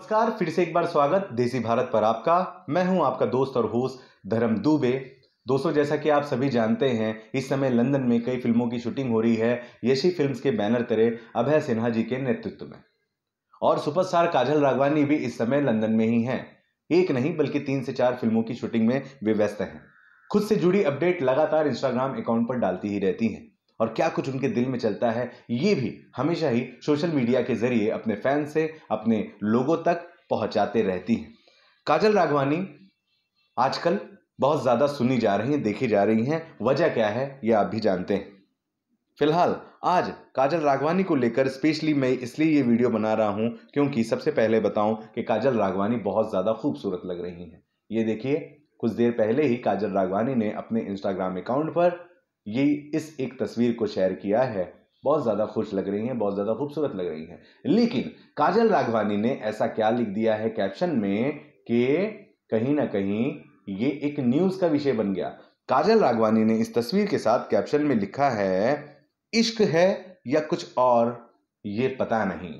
नमस्कार फिर से एक बार स्वागत देसी भारत पर आपका मैं हूं आपका दोस्त और होस्ट धर्म दुबे दोस्तों जैसा कि आप सभी जानते हैं इस समय लंदन में कई फिल्मों की शूटिंग हो रही है यशी फिल्म्स के बैनर तरे अभय सिन्हा जी के नेतृत्व में और सुपरस्टार काजल राघवानी भी इस समय लंदन में ही हैं एक नहीं बल्कि तीन से चार फिल्मों की शूटिंग में वे व्यस्त हैं खुद से जुड़ी अपडेट लगातार इंस्टाग्राम अकाउंट पर डालती ही रहती हैं और क्या कुछ उनके दिल में चलता है ये भी हमेशा ही सोशल मीडिया के जरिए अपने फैन से अपने लोगों तक पहुंचाते रहती हैं काजल राघवानी आजकल बहुत ज़्यादा सुनी जा रही हैं देखी जा रही हैं वजह क्या है ये आप भी जानते हैं फिलहाल आज काजल राघवानी को लेकर स्पेशली मैं इसलिए ये वीडियो बना रहा हूँ क्योंकि सबसे पहले बताऊँ कि काजल राघवानी बहुत ज़्यादा खूबसूरत लग रही हैं ये देखिए कुछ देर पहले ही काजल राघवानी ने अपने इंस्टाग्राम अकाउंट पर ये इस एक तस्वीर को शेयर किया है बहुत ज़्यादा खुश लग रही हैं बहुत ज़्यादा खूबसूरत लग रही हैं लेकिन काजल राघवानी ने ऐसा क्या लिख दिया है कैप्शन में कि कहीं ना कहीं ये एक न्यूज़ का विषय बन गया काजल राघवानी ने इस तस्वीर के साथ कैप्शन में लिखा है इश्क है या कुछ और ये पता नहीं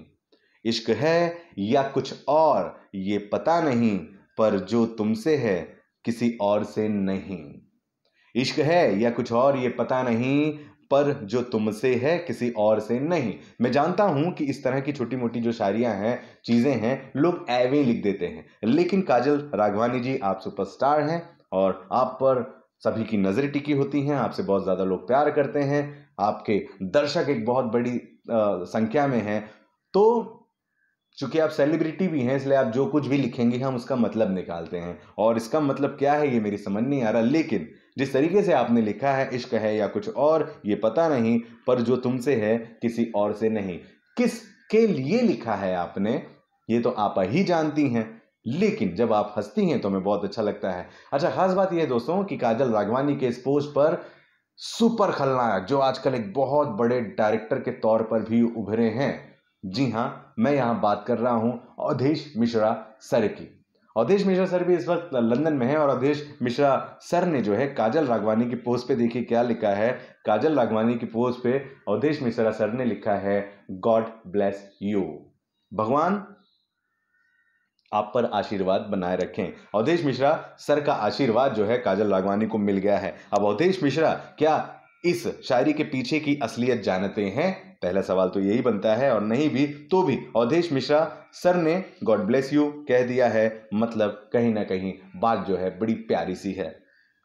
इश्क है या कुछ और ये पता नहीं पर जो तुमसे है किसी और से नहीं इश्क है या कुछ और ये पता नहीं पर जो तुमसे है किसी और से नहीं मैं जानता हूँ कि इस तरह की छोटी मोटी जो शायरियाँ हैं चीज़ें हैं लोग ऐवे लिख देते हैं लेकिन काजल राघवानी जी आप सुपरस्टार हैं और आप पर सभी की नज़र टिकी होती हैं आपसे बहुत ज़्यादा लोग प्यार करते हैं आपके दर्शक एक बहुत बड़ी आ, संख्या में हैं तो चूंकि आप सेलिब्रिटी भी हैं इसलिए आप जो कुछ भी लिखेंगे हम उसका मतलब निकालते हैं और इसका मतलब क्या है ये मेरी समझ नहीं आ रहा लेकिन जिस तरीके से आपने लिखा है इश्क है या कुछ और ये पता नहीं पर जो तुमसे है किसी और से नहीं किस के लिए लिखा है आपने ये तो आप ही जानती हैं लेकिन जब आप हंसती हैं तो हमें बहुत अच्छा लगता है अच्छा खास बात यह है दोस्तों कि काजल राघवानी के इस पोस्ट पर सुपर खलनायक जो आजकल एक बहुत बड़े डायरेक्टर के तौर पर भी उभरे हैं जी हाँ मैं यहाँ बात कर रहा हूँ अवधेश मिश्रा सर की अवधेश मिश्रा सर भी इस वक्त लंदन में है और अवधेश मिश्रा सर ने जो है काजल राघवानी की पोस्ट पे देखिए क्या लिखा है काजल राघवानी की पोस्ट पे अवधेश मिश्रा सर ने लिखा है गॉड ब्लेस यू भगवान आप पर आशीर्वाद बनाए रखें अवधेश मिश्रा सर का आशीर्वाद जो है काजल राघवानी को मिल गया है अब अवधेश मिश्रा क्या इस शायरी के पीछे की असलियत जानते हैं पहला सवाल तो यही बनता है और नहीं भी तो भी अवधेश मिश्रा सर ने गॉड ब्लेस यू कह दिया है मतलब कहीं ना कहीं बात जो है बड़ी प्यारी सी है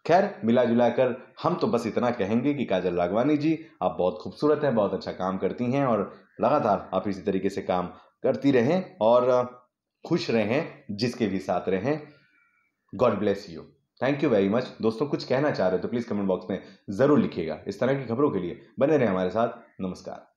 खैर मिला जुला कर हम तो बस इतना कहेंगे कि काजल लागवानी जी आप बहुत खूबसूरत हैं बहुत अच्छा काम करती हैं और लगातार आप इसी तरीके से काम करती रहें और खुश रहें जिसके भी साथ रहें God bless you thank you very much दोस्तों कुछ कहना चाह रहे हो तो प्लीज़ कमेंट बॉक्स में ज़रूर लिखिएगा इस तरह की खबरों के लिए बने रहें हमारे साथ नमस्कार